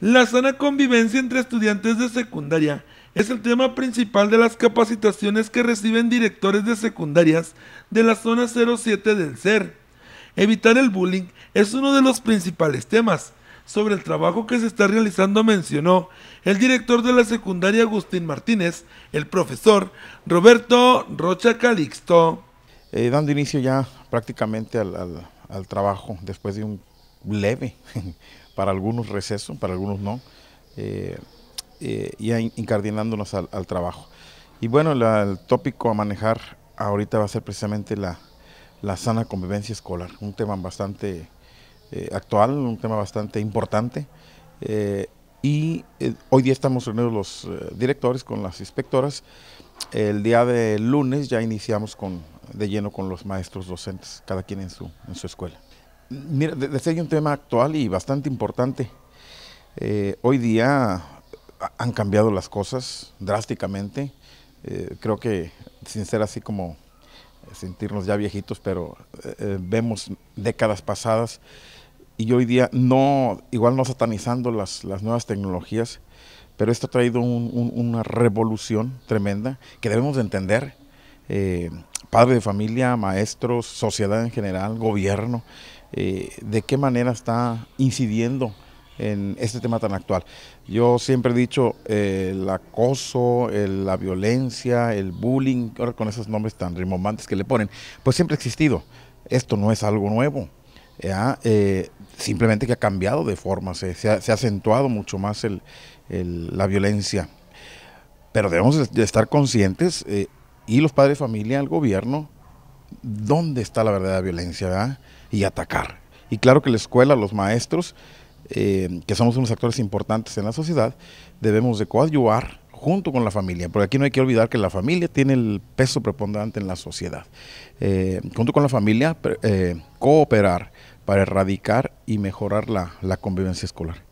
La sana convivencia entre estudiantes de secundaria es el tema principal de las capacitaciones que reciben directores de secundarias de la zona 07 del ser. Evitar el bullying es uno de los principales temas. Sobre el trabajo que se está realizando mencionó el director de la secundaria Agustín Martínez, el profesor Roberto Rocha Calixto. Eh, dando inicio ya prácticamente al trabajo después de un leve para algunos receso, para algunos no, eh, eh, y incardinándonos al, trabajo. Y bueno, el tópico a manejar ahorita va a ser precisamente la, sana convivencia escolar, un tema bastante eh, actual, un tema bastante importante. y hoy día estamos reunidos los directores con las inspectoras. El día de lunes ya iniciamos con, de lleno con los maestros docentes, cada quien en en su escuela. Mira, desde hay un tema actual y bastante importante. Eh, hoy día han cambiado las cosas drásticamente. Eh, creo que, sin ser así como eh, sentirnos ya viejitos, pero vemos décadas pasadas y hoy día no, igual no satanizando las, nuevas tecnologías, pero esto ha traído una revolución tremenda que debemos de entender. padre de familia, maestros, sociedad en general, gobierno. Eh, de qué manera está incidiendo en este tema tan actual. Yo siempre he dicho eh, el acoso, la violencia, el bullying, con esos nombres tan rimbombantes que le ponen, pues siempre ha existido. Esto no es algo nuevo. Eh, simplemente que ha cambiado de forma, se, ha, acentuado mucho más la violencia. Pero debemos estar conscientes, y los padres de familia, el gobierno, dónde está la verdadera violencia y atacar. Y claro que la escuela, los maestros, eh, que somos unos actores importantes en la sociedad, debemos de coadyuvar junto con la familia, porque aquí no hay que olvidar que la familia tiene el peso preponderante en la sociedad. Eh, junto con la familia, eh, cooperar para erradicar y mejorar la convivencia escolar.